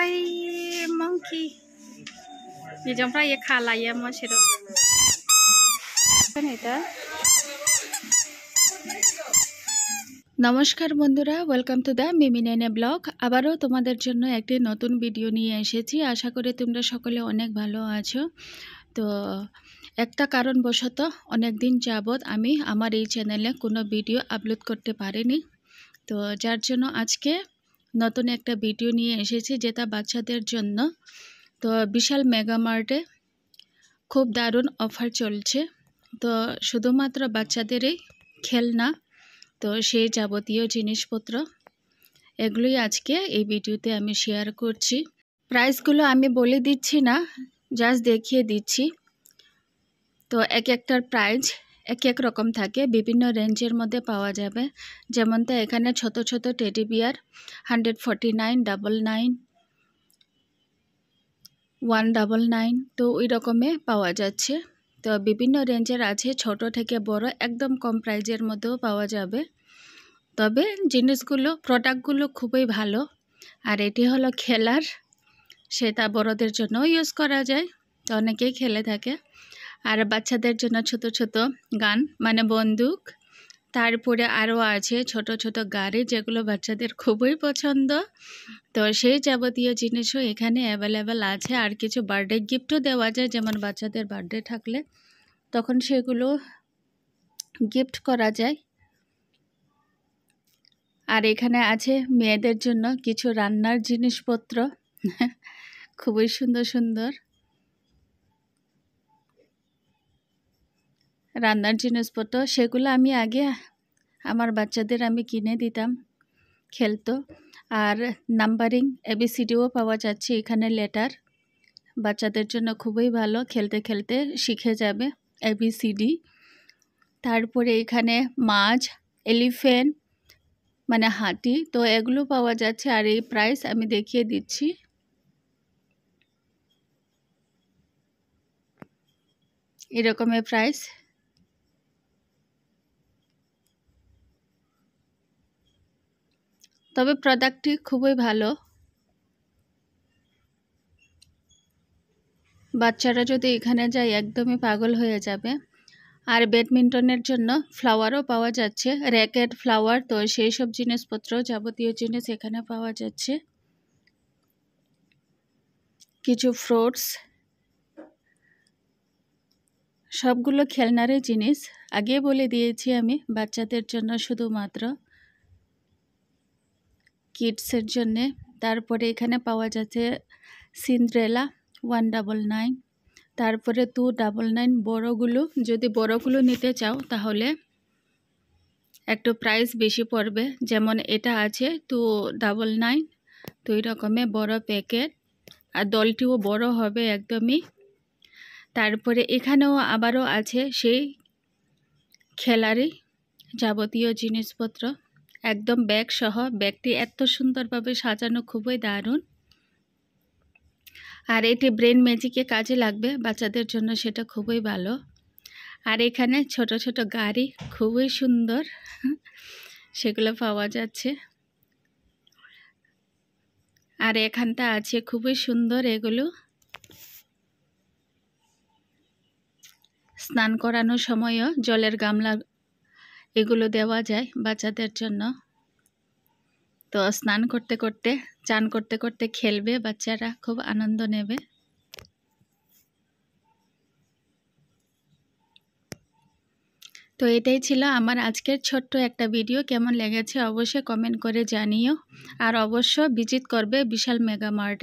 kay monkey নমস্কার বন্ধুরা welcome to the the মিমিনেনে ব্লগ আবারও তোমাদের জন্য একটি নতুন ভিডিও নিয়ে এসেছি আশা করি তোমরা সকলে অনেক ভালো আছো তো একটা কারণবশত অনেক দিন যাবৎ আমি আমার এই চ্যানেলে কোনো ভিডিও আপলোড করতে পারিনি তো যার জন্য আজকে নতুন একটা ভিডিও নিয়ে এসেছি যেটা বাচ্চাদের জন্য তো বিশাল মেগামার্টে খুব দারুণ অফার চলছে তো শুধুমাত্র বাচ্চাদেরই খেলনা তো সেই যাবতীয় জিনিসপত্র এগুলোই আজকে এই ভিডিওতে আমি শেয়ার করছি প্রাইসগুলো আমি বলে দিচ্ছি না জাস্ট দেখিয়ে দিচ্ছি তো এক একটার প্রাইস এক এক রকম থাকে বিভিন্ন রেঞ্জের মধ্যে পাওয়া যাবে যেমন তো এখানে ছোট ছোট teddy bear hundred forty nine double nine one double nine তো ওই রকমে পাওয়া যাচ্ছে তো বিভিন্ন রেঞ্জের আছে ছোট থেকে বড় একদম কম প্রাইজের মধ্যেও পাওয়া যাবে তবে জিনিসগুলো প্রোডাক্টগুলো খুবই ভালো আর এটি হলো খেলার সেটা বড়দের জন্য ইউজ করা যায় তো অনেকেই খেলে থাকে আর বাচ্চাদের জন্য ছোট ছোট গান মানে বন্দুক তারপরে আরও আছে ছোট ছোট গাড়ি যেগুলো বাচ্চাদের খুবই পছন্দ তো সেই যাবতীয় জিনিসও এখানে অ্যাভেলেবেল আছে আর কিছু বার্থডে গিফটও দেওয়া যায় যেমন বাচ্চাদের বার্থডে থাকলে তখন সেগুলো গিফট করা যায় আর এখানে আছে মেয়েদের জন্য কিছু রান্নার জিনিসপত্র খুবই সুন্দর সুন্দর রান্নার জিনিসপত্র সেগুলো আমি আগে আমার বাচ্চাদের আমি কিনে দিতাম খেলতো আর নাম্বারিং এবিসিডিও পাওয়া যাচ্ছে এখানে লেটার বাচ্চাদের জন্য খুবই ভালো খেলতে খেলতে শিখে যাবে এবিসিডি তারপরে এখানে মাছ এলিফেন্ট মানে হাতি তো এগুলো পাওয়া যাচ্ছে আর এই প্রাইস আমি দেখিয়ে দিচ্ছি এরকমের প্রাইস তবে প্রোডাক্টটি খুবই ভালো বাচ্চারা যদি এখানে যায় একদমই পাগল হয়ে যাবে আর ব্যাডমিন্টনের জন্য ফ্লাওয়ারও পাওয়া যাচ্ছে র্যাকেট ফ্লাওয়ার তো সেই সব জিনিসপত্র যাবতীয় জিনিস এখানে পাওয়া যাচ্ছে কিছু ফ্রুটস সবগুলো খেলনারই জিনিস আগে বলে দিয়েছি আমি বাচ্চাদের জন্য শুধুমাত্র কিডসের জন্যে তারপরে এখানে পাওয়া যাচ্ছে সিন্দ্রেলা ওয়ান ডাবল নাইন তারপরে টু ডাবল নাইন বড়োগুলো যদি বড়োগুলো নিতে চাও তাহলে একটু প্রাইস বেশি পড়বে যেমন এটা আছে টু ডাবল নাইন দুই রকমের বড় প্যাকেট আর দলটিও বড় হবে একদমই তারপরে এখানেও আবারও আছে সেই খেলারই যাবতীয় জিনিসপত্র একদম ব্যাগ সহ ব্যাগটি এত সুন্দরভাবে সাজানো খুবই দারুণ আর এটি ব্রেন ম্যাজিকে কাজে লাগবে বাচ্চাদের জন্য সেটা খুবই ভালো আর এখানে ছোট ছোট গাড়ি খুবই সুন্দর সেগুলো পাওয়া যাচ্ছে আর এখানটা আছে খুবই সুন্দর এগুলো স্নান করানোর সময়ও জলের গামলা এগুলো দেওয়া যায় বাচ্চাদের জন্য তো স্নান করতে করতে চান করতে করতে খেলবে বাচ্চারা খুব আনন্দ নেবে তো এটাই ছিল আমার আজকের ছোট্ট একটা ভিডিও কেমন লেগেছে অবশ্যই কমেন্ট করে জানিও আর অবশ্য ভিজিট করবে বিশাল মেগা মার্টে